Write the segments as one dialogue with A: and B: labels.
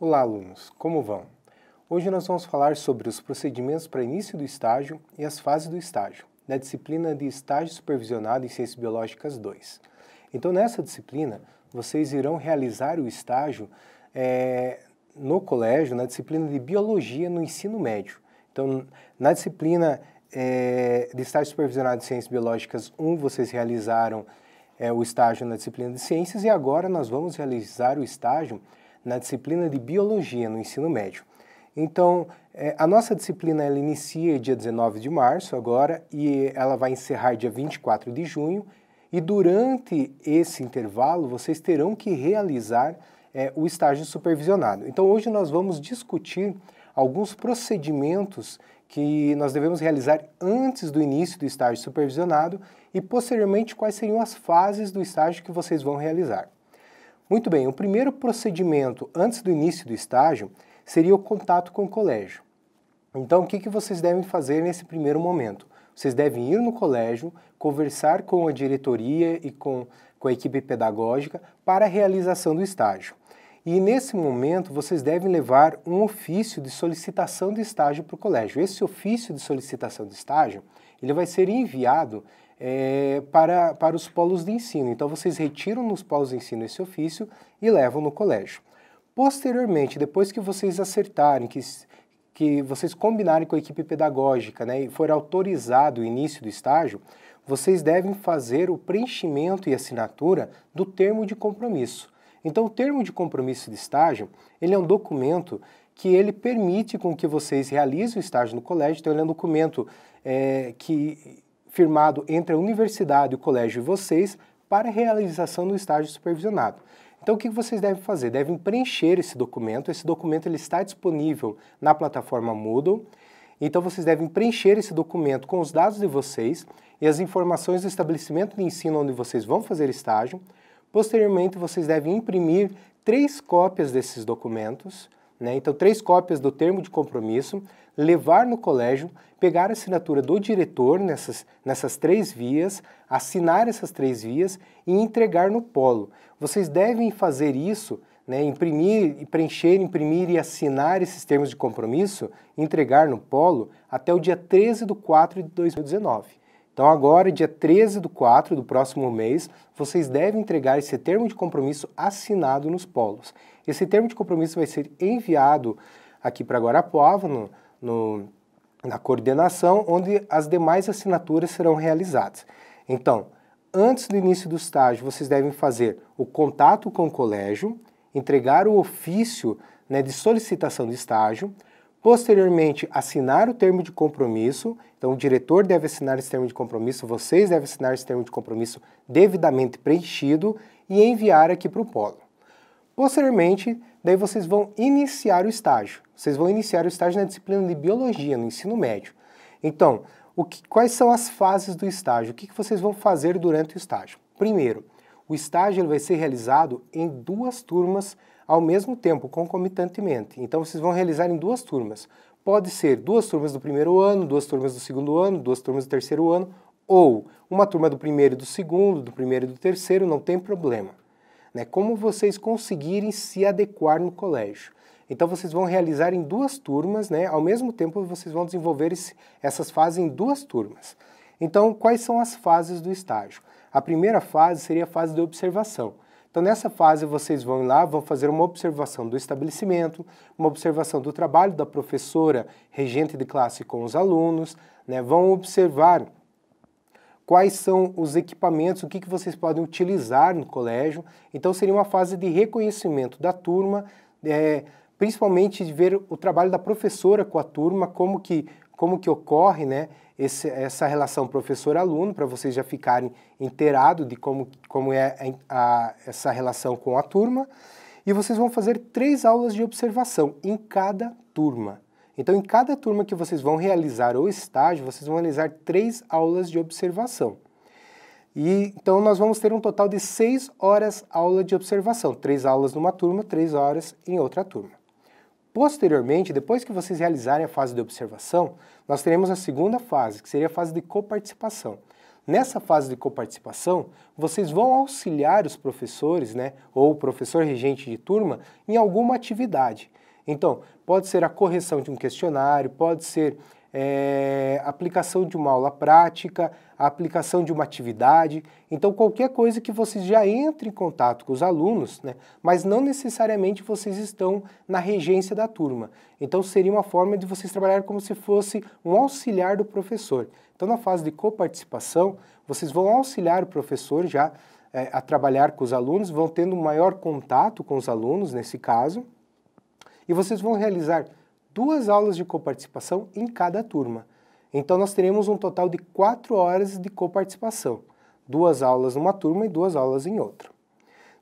A: Olá, alunos! Como vão? Hoje nós vamos falar sobre os procedimentos para início do estágio e as fases do estágio, na disciplina de Estágio Supervisionado em Ciências Biológicas 2. Então, nessa disciplina, vocês irão realizar o estágio é, no colégio, na disciplina de Biologia no ensino médio. Então, na disciplina é, de Estágio Supervisionado em Ciências Biológicas 1, vocês realizaram é, o estágio na disciplina de Ciências e agora nós vamos realizar o estágio na disciplina de Biologia no ensino médio. Então, é, a nossa disciplina ela inicia dia 19 de março agora e ela vai encerrar dia 24 de junho. E durante esse intervalo, vocês terão que realizar é, o estágio supervisionado. Então, hoje nós vamos discutir alguns procedimentos que nós devemos realizar antes do início do estágio supervisionado e, posteriormente, quais seriam as fases do estágio que vocês vão realizar. Muito bem, o primeiro procedimento antes do início do estágio seria o contato com o colégio. Então, o que, que vocês devem fazer nesse primeiro momento? Vocês devem ir no colégio, conversar com a diretoria e com, com a equipe pedagógica para a realização do estágio. E nesse momento, vocês devem levar um ofício de solicitação de estágio para o colégio. Esse ofício de solicitação de estágio, ele vai ser enviado é, para, para os polos de ensino. Então, vocês retiram nos polos de ensino esse ofício e levam no colégio. Posteriormente, depois que vocês acertarem, que, que vocês combinarem com a equipe pedagógica né, e for autorizado o início do estágio, vocês devem fazer o preenchimento e assinatura do termo de compromisso. Então, o termo de compromisso de estágio, ele é um documento que ele permite com que vocês realizem o estágio no colégio. Então, ele é um documento é, que firmado entre a universidade, o colégio e vocês para realização do estágio supervisionado. Então o que vocês devem fazer? Devem preencher esse documento. Esse documento ele está disponível na plataforma Moodle. Então vocês devem preencher esse documento com os dados de vocês e as informações do estabelecimento de ensino onde vocês vão fazer estágio. Posteriormente, vocês devem imprimir três cópias desses documentos né? Então, três cópias do termo de compromisso, levar no colégio, pegar a assinatura do diretor nessas, nessas três vias, assinar essas três vias e entregar no polo. Vocês devem fazer isso, né? imprimir, preencher, imprimir e assinar esses termos de compromisso, entregar no polo até o dia 13 de 4 de 2019. Então, agora, dia 13 do 4 do próximo mês, vocês devem entregar esse termo de compromisso assinado nos polos. Esse termo de compromisso vai ser enviado aqui para Guarapuava, no, no, na coordenação, onde as demais assinaturas serão realizadas. Então, antes do início do estágio, vocês devem fazer o contato com o colégio, entregar o ofício né, de solicitação do estágio, posteriormente assinar o termo de compromisso. Então, o diretor deve assinar esse termo de compromisso, vocês devem assinar esse termo de compromisso devidamente preenchido e enviar aqui para o polo. Posteriormente, daí vocês vão iniciar o estágio. Vocês vão iniciar o estágio na disciplina de Biologia, no ensino médio. Então, que, quais são as fases do estágio? O que, que vocês vão fazer durante o estágio? Primeiro, o estágio ele vai ser realizado em duas turmas ao mesmo tempo, concomitantemente. Então, vocês vão realizar em duas turmas. Pode ser duas turmas do primeiro ano, duas turmas do segundo ano, duas turmas do terceiro ano, ou uma turma do primeiro e do segundo, do primeiro e do terceiro, não tem problema né? Como vocês conseguirem se adequar no colégio. Então vocês vão realizar em duas turmas, né? Ao mesmo tempo vocês vão desenvolver esse, essas fases em duas turmas. Então, quais são as fases do estágio? A primeira fase seria a fase de observação. Então, nessa fase, vocês vão lá, vão fazer uma observação do estabelecimento, uma observação do trabalho da professora regente de classe com os alunos, né? vão observar quais são os equipamentos, o que, que vocês podem utilizar no colégio. Então, seria uma fase de reconhecimento da turma, é, principalmente de ver o trabalho da professora com a turma, como que, como que ocorre né, esse, essa relação professor-aluno, para vocês já ficarem inteirados de como, como é a, a, essa relação com a turma. E vocês vão fazer três aulas de observação em cada turma. Então, em cada turma que vocês vão realizar ou estágio, vocês vão realizar três aulas de observação. E, então, nós vamos ter um total de seis horas aula de observação. Três aulas numa turma, três horas em outra turma. Posteriormente, depois que vocês realizarem a fase de observação, nós teremos a segunda fase, que seria a fase de coparticipação. Nessa fase de coparticipação, vocês vão auxiliar os professores, né, ou o professor regente de turma, em alguma atividade. Então, pode ser a correção de um questionário, pode ser é, aplicação de uma aula prática, a aplicação de uma atividade. Então, qualquer coisa que vocês já entrem em contato com os alunos, né? mas não necessariamente vocês estão na regência da turma. Então, seria uma forma de vocês trabalhar como se fosse um auxiliar do professor. Então, na fase de coparticipação, vocês vão auxiliar o professor já é, a trabalhar com os alunos, vão tendo um maior contato com os alunos, nesse caso, e vocês vão realizar duas aulas de coparticipação em cada turma. Então nós teremos um total de quatro horas de coparticipação, duas aulas numa turma e duas aulas em outra.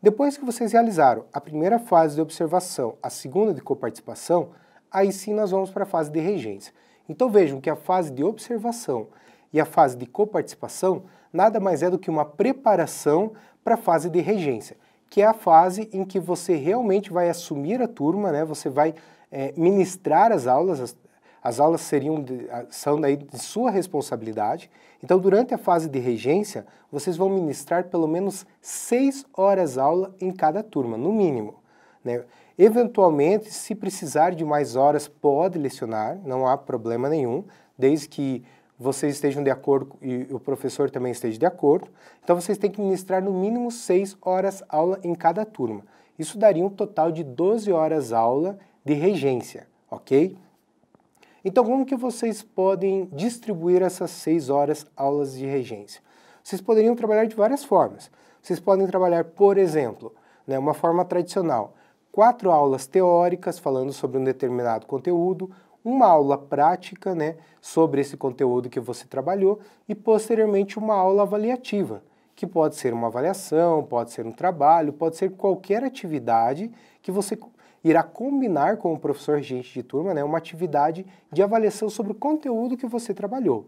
A: Depois que vocês realizaram a primeira fase de observação, a segunda de coparticipação, aí sim nós vamos para a fase de regência. Então vejam que a fase de observação e a fase de coparticipação nada mais é do que uma preparação para a fase de regência que é a fase em que você realmente vai assumir a turma, né? Você vai é, ministrar as aulas, as, as aulas seriam de, são daí de sua responsabilidade. Então, durante a fase de regência, vocês vão ministrar pelo menos seis horas aula em cada turma, no mínimo. Né? Eventualmente, se precisar de mais horas, pode lecionar, não há problema nenhum, desde que vocês estejam de acordo e o professor também esteja de acordo. Então, vocês têm que ministrar no mínimo 6 horas aula em cada turma. Isso daria um total de 12 horas aula de regência, ok? Então, como que vocês podem distribuir essas 6 horas aulas de regência? Vocês poderiam trabalhar de várias formas. Vocês podem trabalhar, por exemplo, né, uma forma tradicional, quatro aulas teóricas falando sobre um determinado conteúdo, uma aula prática né, sobre esse conteúdo que você trabalhou e, posteriormente, uma aula avaliativa, que pode ser uma avaliação, pode ser um trabalho, pode ser qualquer atividade que você irá combinar com o professor regente de turma, né, uma atividade de avaliação sobre o conteúdo que você trabalhou.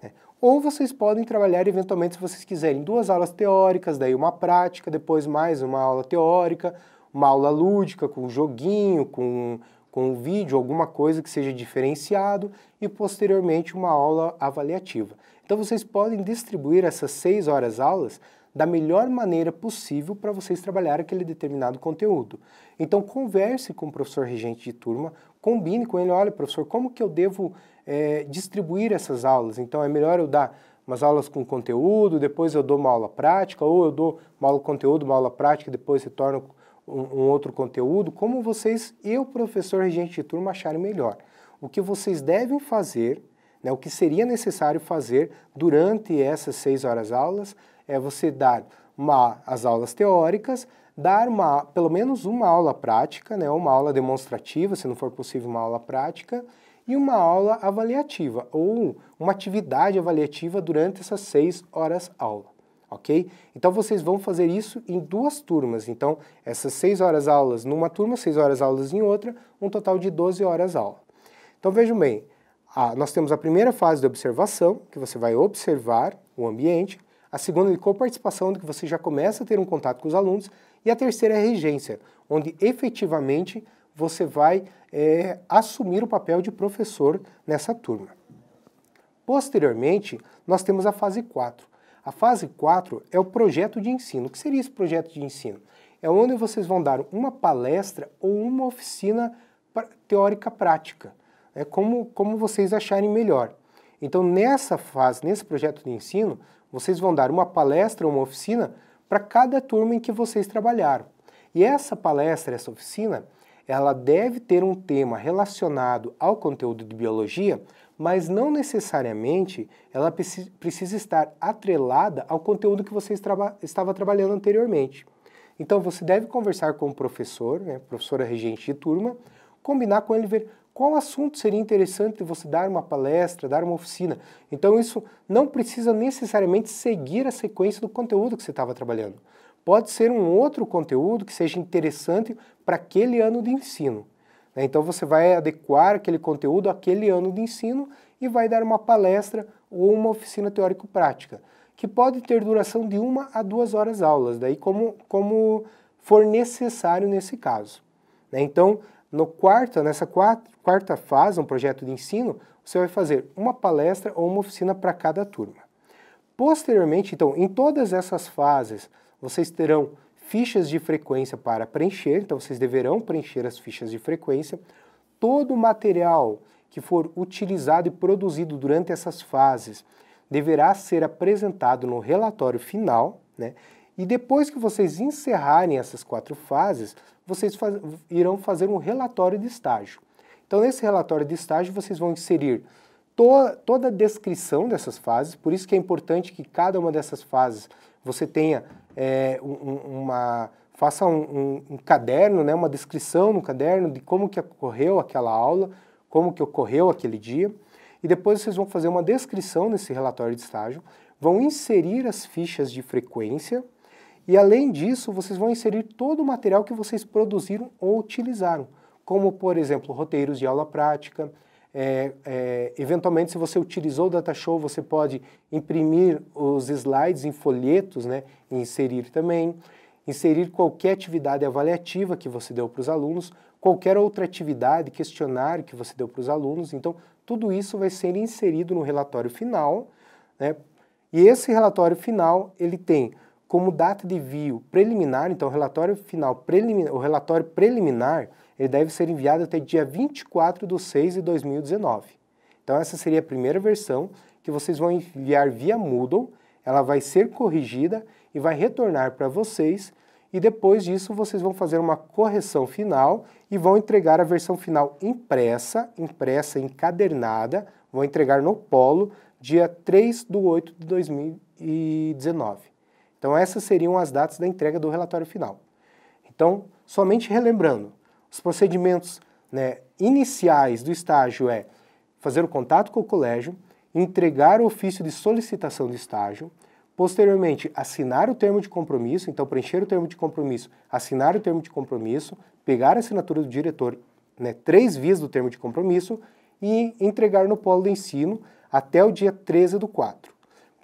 A: Né? Ou vocês podem trabalhar, eventualmente, se vocês quiserem, duas aulas teóricas, daí uma prática, depois mais uma aula teórica, uma aula lúdica, com joguinho, com com um vídeo, alguma coisa que seja diferenciado e posteriormente uma aula avaliativa. Então vocês podem distribuir essas seis horas aulas da melhor maneira possível para vocês trabalhar aquele determinado conteúdo. Então converse com o professor regente de turma, combine com ele, olha professor, como que eu devo é, distribuir essas aulas? Então é melhor eu dar umas aulas com conteúdo, depois eu dou uma aula prática, ou eu dou uma aula com conteúdo, uma aula prática, depois retorno um, um outro conteúdo, como vocês e o professor regente de turma acharem melhor. O que vocês devem fazer, né, o que seria necessário fazer durante essas seis horas aulas, é você dar uma, as aulas teóricas, dar uma, pelo menos uma aula prática, né, uma aula demonstrativa, se não for possível uma aula prática, e uma aula avaliativa, ou uma atividade avaliativa durante essas seis horas aula ok? Então vocês vão fazer isso em duas turmas. Então, essas 6 horas aulas numa turma, 6 horas aulas em outra, um total de 12 horas aula. Então vejam bem, a, nós temos a primeira fase de observação, que você vai observar o ambiente, a segunda de coparticipação, onde você já começa a ter um contato com os alunos, e a terceira é a regência, onde efetivamente você vai é, assumir o papel de professor nessa turma. Posteriormente, nós temos a fase 4, a fase 4 é o projeto de ensino. O que seria esse projeto de ensino? É onde vocês vão dar uma palestra ou uma oficina teórica prática. É como, como vocês acharem melhor. Então, nessa fase, nesse projeto de ensino, vocês vão dar uma palestra ou uma oficina para cada turma em que vocês trabalharam. E essa palestra, essa oficina, ela deve ter um tema relacionado ao conteúdo de biologia mas não necessariamente ela precisa estar atrelada ao conteúdo que você estava trabalhando anteriormente. Então você deve conversar com o professor, né, professora regente de turma, combinar com ele ver qual assunto seria interessante você dar uma palestra, dar uma oficina. Então isso não precisa necessariamente seguir a sequência do conteúdo que você estava trabalhando. Pode ser um outro conteúdo que seja interessante para aquele ano de ensino. Né? Então você vai adequar aquele conteúdo àquele ano de ensino e vai dar uma palestra ou uma oficina teórico-prática, que pode ter duração de uma a duas horas aulas, daí como, como for necessário nesse caso. Né? Então, no quarta, nessa quarta, quarta fase, um projeto de ensino, você vai fazer uma palestra ou uma oficina para cada turma. Posteriormente, então, em todas essas fases, vocês terão fichas de frequência para preencher, então vocês deverão preencher as fichas de frequência. Todo o material que for utilizado e produzido durante essas fases deverá ser apresentado no relatório final, né? E depois que vocês encerrarem essas quatro fases, vocês faz, irão fazer um relatório de estágio. Então, nesse relatório de estágio, vocês vão inserir to toda a descrição dessas fases, por isso que é importante que cada uma dessas fases você tenha é, um, uma faça um, um, um, caderno, né, uma descrição no caderno de como que ocorreu aquela aula, como que ocorreu aquele dia, e depois vocês vão fazer uma descrição nesse relatório de estágio, vão inserir as fichas de frequência, e além disso, vocês vão inserir todo o material que vocês produziram ou utilizaram, como, por exemplo, roteiros de aula prática, é, é, eventualmente, se você utilizou o Datashow, você pode imprimir os slides em folhetos, né, e inserir também, inserir qualquer atividade avaliativa que você deu para os alunos, qualquer outra atividade, questionário que você deu para os alunos. Então, tudo isso vai ser inserido no relatório final, né? E esse relatório final, ele tem como data de envio preliminar, então o relatório final preliminar, o relatório preliminar, ele deve ser enviado até dia 24 de 6 de 2019. Então essa seria a primeira versão que vocês vão enviar via Moodle, ela vai ser corrigida e vai retornar para vocês e depois disso vocês vão fazer uma correção final e vão entregar a versão final impressa, impressa encadernada, vão entregar no Polo dia 3 de 8 de 2019. Então essas seriam as datas da entrega do relatório final. Então, somente relembrando, os procedimentos né, iniciais do estágio é fazer o contato com o colégio, entregar o ofício de solicitação do estágio, posteriormente assinar o termo de compromisso, então preencher o termo de compromisso, assinar o termo de compromisso, pegar a assinatura do diretor, né, três vias do termo de compromisso e entregar no polo de ensino até o dia 13 do 4.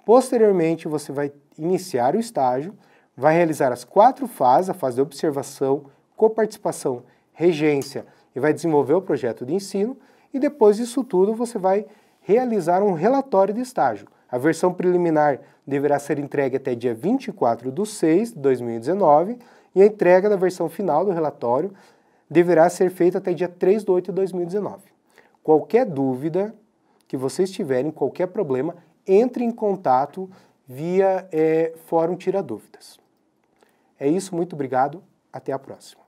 A: Posteriormente, você vai iniciar o estágio, vai realizar as quatro fases, a fase de observação, coparticipação regência e vai desenvolver o projeto de ensino e depois disso tudo você vai realizar um relatório de estágio. A versão preliminar deverá ser entregue até dia 24 de 6 de 2019 e a entrega da versão final do relatório deverá ser feita até dia 3 de 8 de 2019. Qualquer dúvida que vocês tiverem, qualquer problema, entre em contato via é, Fórum Tira Dúvidas. É isso, muito obrigado, até a próxima.